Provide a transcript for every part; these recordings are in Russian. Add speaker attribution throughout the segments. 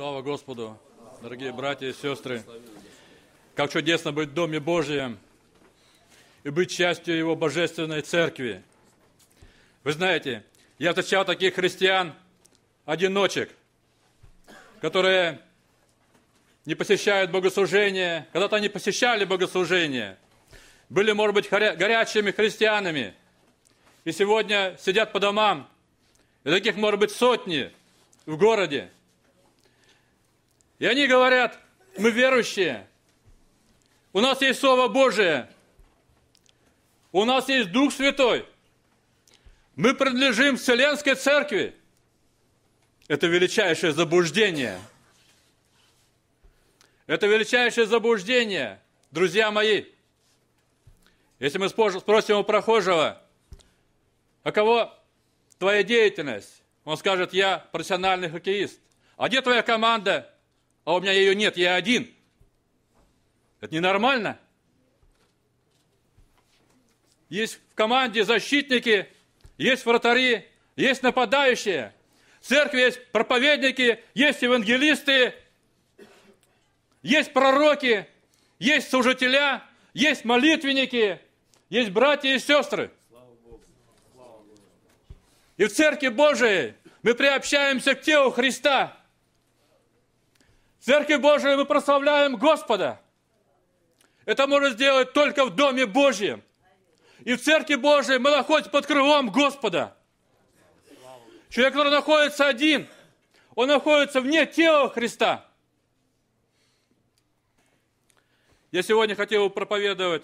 Speaker 1: Слава Господу, дорогие братья и сестры! Как чудесно быть в Доме Божьем и быть частью Его Божественной Церкви. Вы знаете, я встречал таких христиан-одиночек, которые не посещают богослужения, когда-то они посещали богослужения, были, может быть, горячими христианами, и сегодня сидят по домам, и таких, может быть, сотни в городе – и они говорят, мы верующие, у нас есть Слово Божие, у нас есть Дух Святой, мы принадлежим Вселенской Церкви. Это величайшее заблуждение. Это величайшее заблуждение, друзья мои. Если мы спросим у прохожего, а кого твоя деятельность? Он скажет, я профессиональный хоккеист. А где твоя команда? а у меня ее нет, я один. Это ненормально. Есть в команде защитники, есть вратари, есть нападающие. В церкви есть проповедники, есть евангелисты, есть пророки, есть служители, есть молитвенники, есть братья и сестры. И в Церкви Божией мы приобщаемся к телу Христа. Церкви Божией мы прославляем Господа. Это можно сделать только в Доме Божьем. И в Церкви Божией мы находимся под крылом Господа. Человек, который находится один, он находится вне тела Христа. Я сегодня хотел проповедовать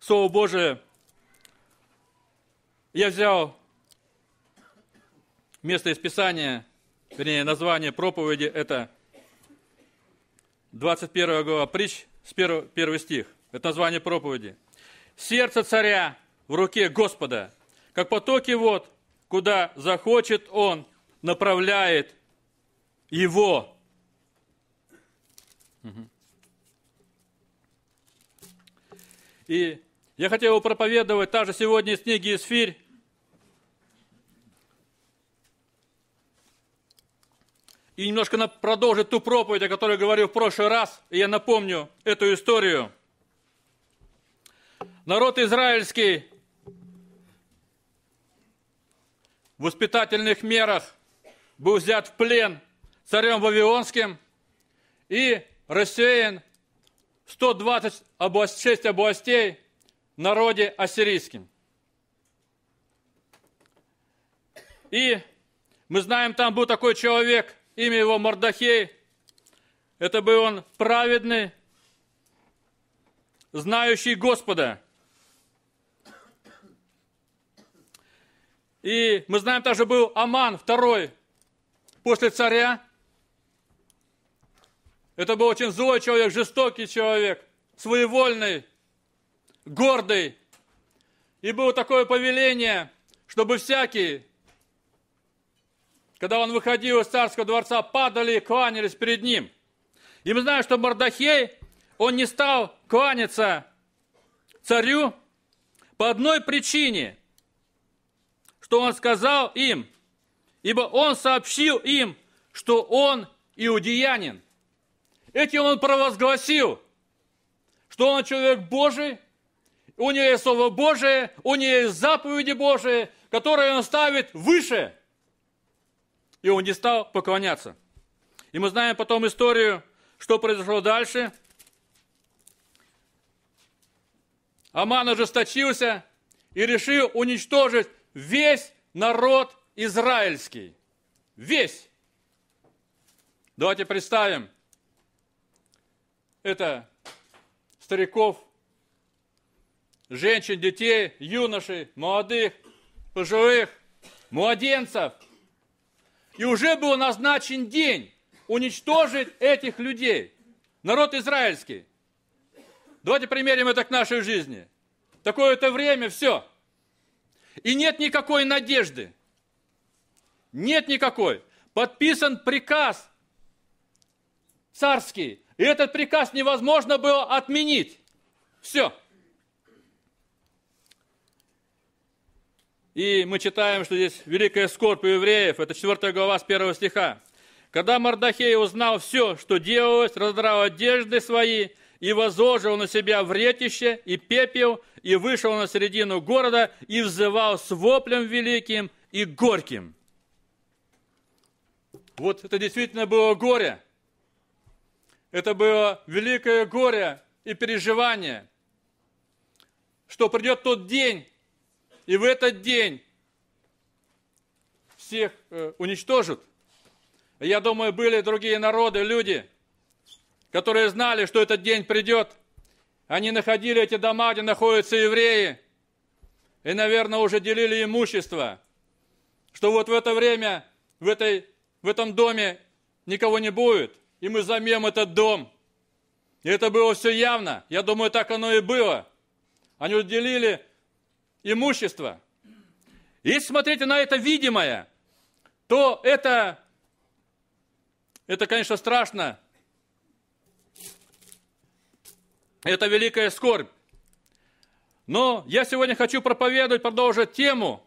Speaker 1: Слово Божие. Я взял место из Писания – вернее, название проповеди – это 21 глава притч, с 1, 1 стих. Это название проповеди. «Сердце царя в руке Господа, как потоки вод, куда захочет он, направляет его». И я хотел его проповедовать также сегодня из книги «Исфирь», и немножко продолжит ту проповедь, о которой говорил в прошлый раз, и я напомню эту историю. Народ израильский в воспитательных мерах был взят в плен царем Вавилонским и рассеян 126 областей в народе ассирийским. И мы знаем, там был такой человек – имя его Мордахей, это бы он праведный, знающий Господа. И мы знаем, также был Аман, второй, после царя. Это был очень злой человек, жестокий человек, своевольный, гордый. И было такое повеление, чтобы всякий, когда он выходил из царского дворца, падали и кланялись перед ним. И мы знаем, что Мордахей, он не стал кланяться царю по одной причине, что он сказал им, ибо он сообщил им, что он иудеянин. Этим он провозгласил, что он человек Божий, у него есть Слово Божие, у него есть заповеди Божие, которые он ставит выше – и он не стал поклоняться. И мы знаем потом историю, что произошло дальше. Аман ожесточился и решил уничтожить весь народ израильский. Весь. Давайте представим. Это стариков, женщин, детей, юношей, молодых, пожилых, младенцев – и уже был назначен день уничтожить этих людей, народ израильский. Давайте примерим это к нашей жизни. Такое-то время, все. И нет никакой надежды. Нет никакой. Подписан приказ царский. И этот приказ невозможно было отменить. Все. И мы читаем, что здесь великая скорбь у евреев, это 4 глава с 1 стиха. Когда Мардахей узнал все, что делалось, раздрал одежды свои, и возложил на себя вретище и пепел, и вышел на середину города, и взывал с воплем великим и горьким. Вот это действительно было горе. Это было великое горе и переживание, что придет тот день, и в этот день всех э, уничтожат. Я думаю, были другие народы, люди, которые знали, что этот день придет. Они находили эти дома, где находятся евреи, и, наверное, уже делили имущество, что вот в это время в, этой, в этом доме никого не будет, и мы займем этот дом. И это было все явно. Я думаю, так оно и было. Они делили имущество. Если смотреть на это видимое, то это, это, конечно, страшно. Это великая скорбь. Но я сегодня хочу проповедовать, продолжить тему,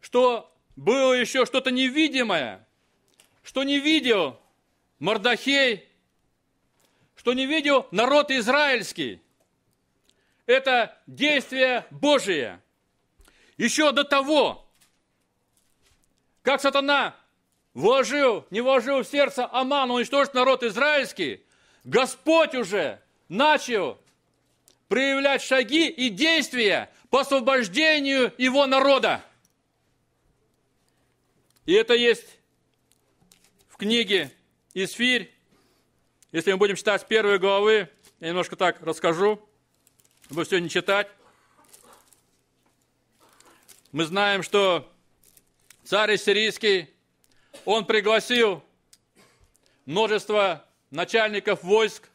Speaker 1: что было еще что-то невидимое, что не видел Мордахей, что не видел народ израильский. – это действие Божие. Еще до того, как сатана вложил, не вложил в сердце Амана уничтожить народ израильский, Господь уже начал проявлять шаги и действия по освобождению его народа. И это есть в книге «Исфирь». Если мы будем читать с первой главы, я немножко так расскажу – вы сегодня читать. Мы знаем, что царь сирийский, он пригласил множество начальников войск,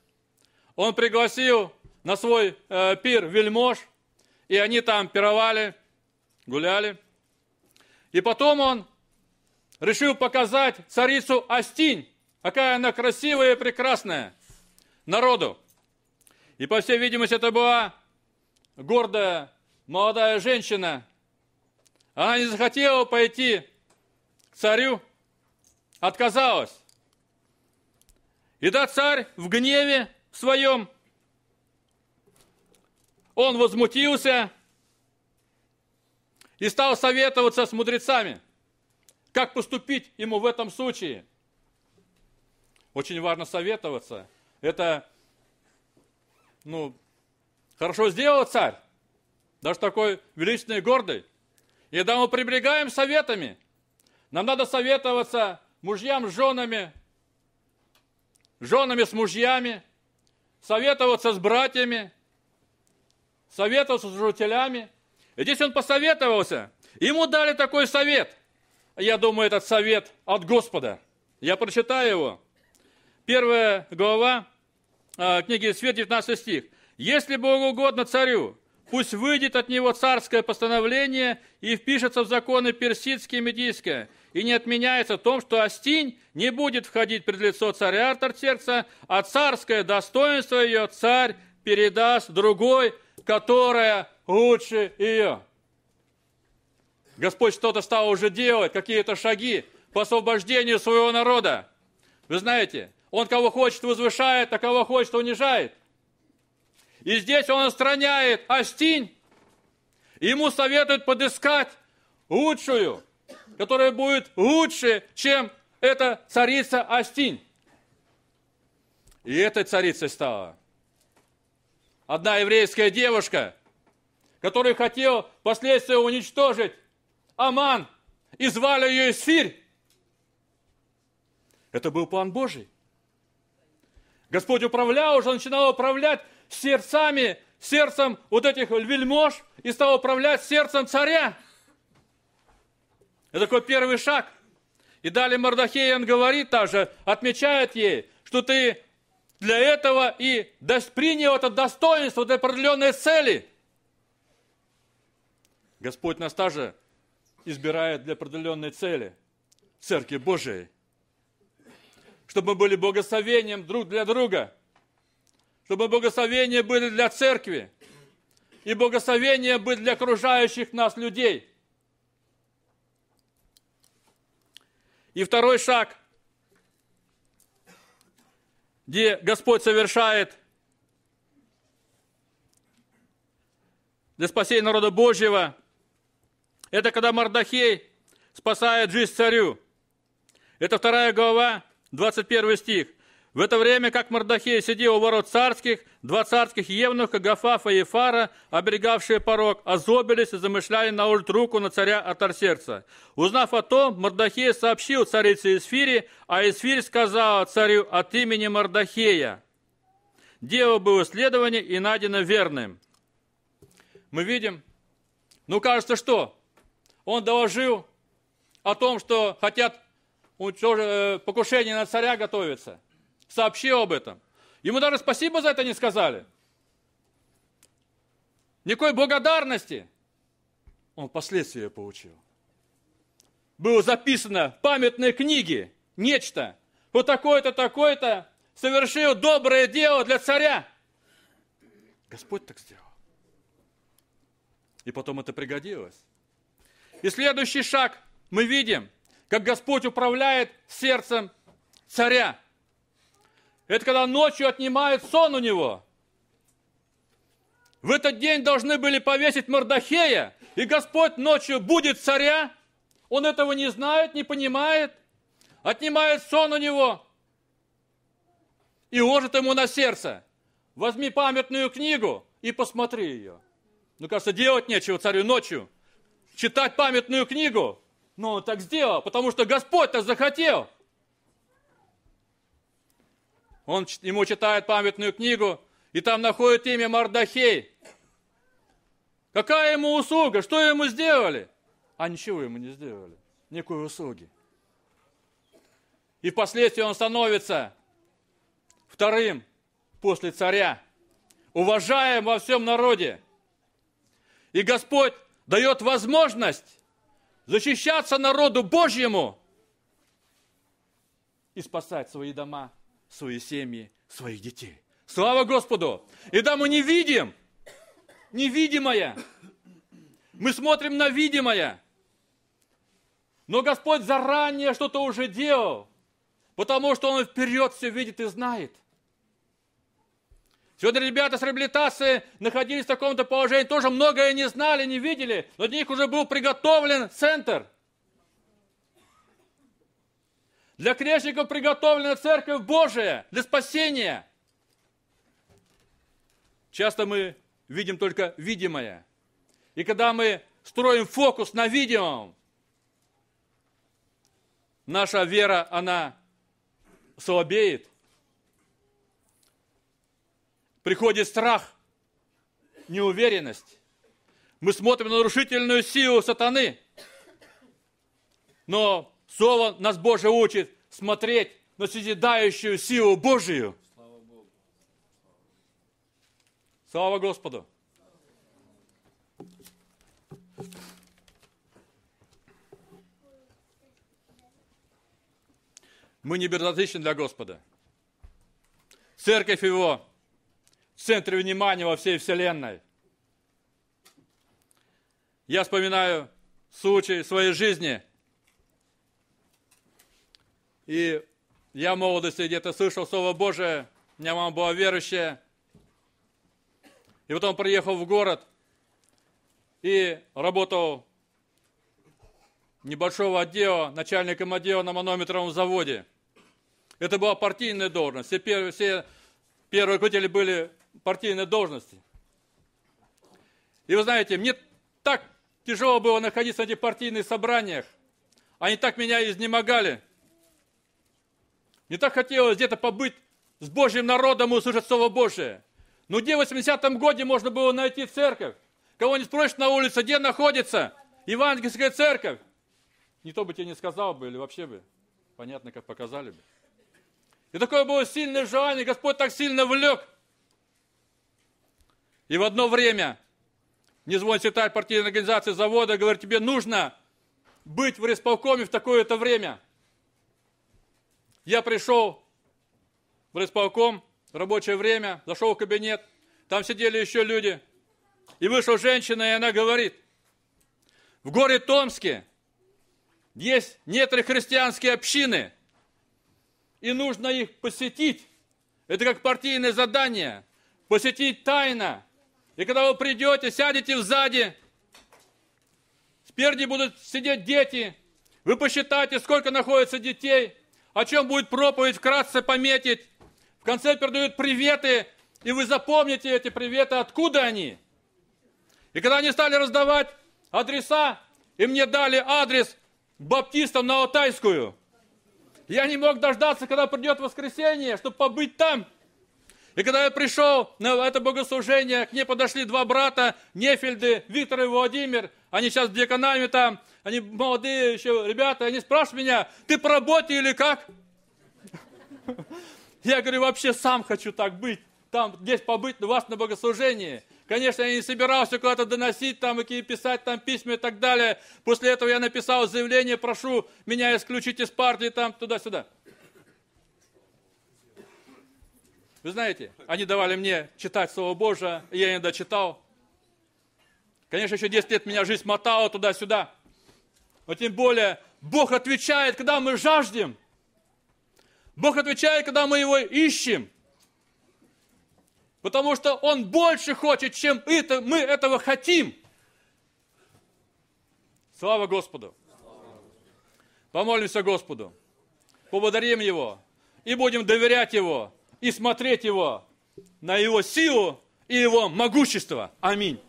Speaker 1: он пригласил на свой э, пир вельмож, и они там пировали, гуляли. И потом он решил показать царицу Астинь, какая она красивая и прекрасная, народу. И, по всей видимости, это была гордая молодая женщина, она не захотела пойти к царю, отказалась. И да, царь в гневе своем, он возмутился и стал советоваться с мудрецами, как поступить ему в этом случае. Очень важно советоваться. Это ну, Хорошо сделал царь, даже такой величный и гордый. И да, мы прибегаем советами, нам надо советоваться мужьям с женами, женами с мужьями, советоваться с братьями, советоваться с жителями. И здесь он посоветовался. Ему дали такой совет. Я думаю, этот совет от Господа. Я прочитаю его. Первая глава э, книги Свет, 19 стих. Если Богу угодно царю, пусть выйдет от него царское постановление и впишется в законы персидские и медийские, и не отменяется в том, что Астинь не будет входить пред лицо царя Артартеркса, а царское достоинство ее царь передаст другой, которая лучше ее. Господь что-то стал уже делать, какие-то шаги по освобождению своего народа. Вы знаете, он кого хочет возвышает, а кого хочет унижает – и здесь он отстраняет Астинь. Ему советуют подыскать лучшую, которая будет лучше, чем эта царица Астинь. И этой царицей стала одна еврейская девушка, который хотел впоследствии уничтожить Аман, и звали ее Исфирь. Это был план Божий. Господь управлял, уже начинал управлять сердцами, сердцем вот этих вельмож и стал управлять сердцем царя. Это такой первый шаг. И далее Мордахей, он говорит также, отмечает ей, что ты для этого и принял это достоинство для определенной цели. Господь нас также избирает для определенной цели Церкви Божией, чтобы мы были благословением друг для друга – чтобы благословения были для церкви и благословения были для окружающих нас людей. И второй шаг, где Господь совершает для спасения народа Божьего, это когда Мардахей спасает жизнь царю. Это вторая глава, 21 стих. В это время, как Мордахей сидел у ворот царских, два царских евнуха, Гафафа и Фара, оберегавшие порог, озобились и замышляли наульт руку на царя Атарсерца. Узнав о том, Мордахей сообщил царице Эсфире, а Эсфирь сказала царю от имени Мордахея. Дело было следование и найдено верным. Мы видим, ну кажется, что? Он доложил о том, что хотят э, покушение на царя готовится – Сообщи об этом. Ему даже спасибо за это не сказали. Никакой благодарности он последствия получил. Было записано в памятной книге нечто. Вот такое-то, такое-то совершил доброе дело для царя. Господь так сделал. И потом это пригодилось. И следующий шаг мы видим, как Господь управляет сердцем царя. Это когда ночью отнимают сон у него. В этот день должны были повесить Мордахея, и Господь ночью будет царя. Он этого не знает, не понимает, отнимает сон у него и ложит ему на сердце. Возьми памятную книгу и посмотри ее. Ну, кажется, делать нечего царю ночью. Читать памятную книгу. Но ну, он так сделал, потому что Господь так захотел – он, ему читает памятную книгу, и там находит имя Мардахей. Какая ему услуга? Что ему сделали? А ничего ему не сделали. Никакой услуги. И впоследствии он становится вторым после царя, уважаем во всем народе. И Господь дает возможность защищаться народу Божьему и спасать свои дома свои семьи, своих детей. Слава Господу! И да, мы не видим невидимое. Мы смотрим на видимое. Но Господь заранее что-то уже делал, потому что Он вперед все видит и знает. Сегодня ребята с реабилитации находились в таком-то положении, тоже многое не знали, не видели, но для них уже был приготовлен центр – для грешников приготовлена Церковь Божия для спасения. Часто мы видим только видимое. И когда мы строим фокус на видимом, наша вера, она слабеет. Приходит страх, неуверенность. Мы смотрим на нарушительную силу сатаны. Но Слово нас Боже учит смотреть на созидающую силу Божию. Слава, Богу. Слава Господу. Мы не безразличны для Господа. Церковь Его в центре внимания во всей Вселенной. Я вспоминаю случай своей жизни – и я в молодости где-то слышал Слово Божие, у меня мама была верующая. И потом приехал в город и работал небольшого отдела, начальником отдела на манометровом заводе. Это была партийная должность. Все первые, все первые руководители были партийной должности. И вы знаете, мне так тяжело было находиться на этих партийных собраниях. Они так меня изнемогали. Мне так хотелось где-то побыть с Божьим народом и услышать Слово Божие. Но где в 80-м годе можно было найти церковь? Кого не спросишь на улице, где находится евангельская церковь? Не то бы тебе не сказал бы или вообще бы. Понятно, как показали бы. И такое было сильное желание, Господь так сильно влек. И в одно время не звонит секретарь партийной организации завода говорит, тебе нужно быть в респолкоме в такое-то время. Я пришел в исполком, рабочее время, зашел в кабинет, там сидели еще люди. И вышла женщина, и она говорит, в городе Томске есть некоторые христианские общины, и нужно их посетить. Это как партийное задание. Посетить тайно. И когда вы придете, сядете сзади, спереди будут сидеть дети, вы посчитаете, сколько находится детей – о чем будет проповедь, вкратце пометить. В конце передают приветы, и вы запомните эти приветы, откуда они. И когда они стали раздавать адреса, и мне дали адрес баптистам на Алтайскую, я не мог дождаться, когда придет воскресенье, чтобы побыть там – и когда я пришел на это богослужение, к ней подошли два брата, Нефельды, Виктор и Владимир, они сейчас деканами там, они молодые еще ребята, они спрашивают меня, ты по работе или как? Я говорю, вообще сам хочу так быть, там, здесь побыть, у вас на богослужении. Конечно, я не собирался куда-то доносить, там, какие писать там письма и так далее. После этого я написал заявление, прошу меня исключить из партии, там, туда-сюда. Вы знаете, они давали мне читать Слово Божие, и я иногда читал. Конечно, еще 10 лет меня жизнь мотала туда-сюда. Но тем более, Бог отвечает, когда мы жаждем. Бог отвечает, когда мы Его ищем. Потому что Он больше хочет, чем это, мы этого хотим. Слава Господу! Помолимся Господу, поблагодарим Его и будем доверять Его, и смотреть его, на его силу и его могущество. Аминь.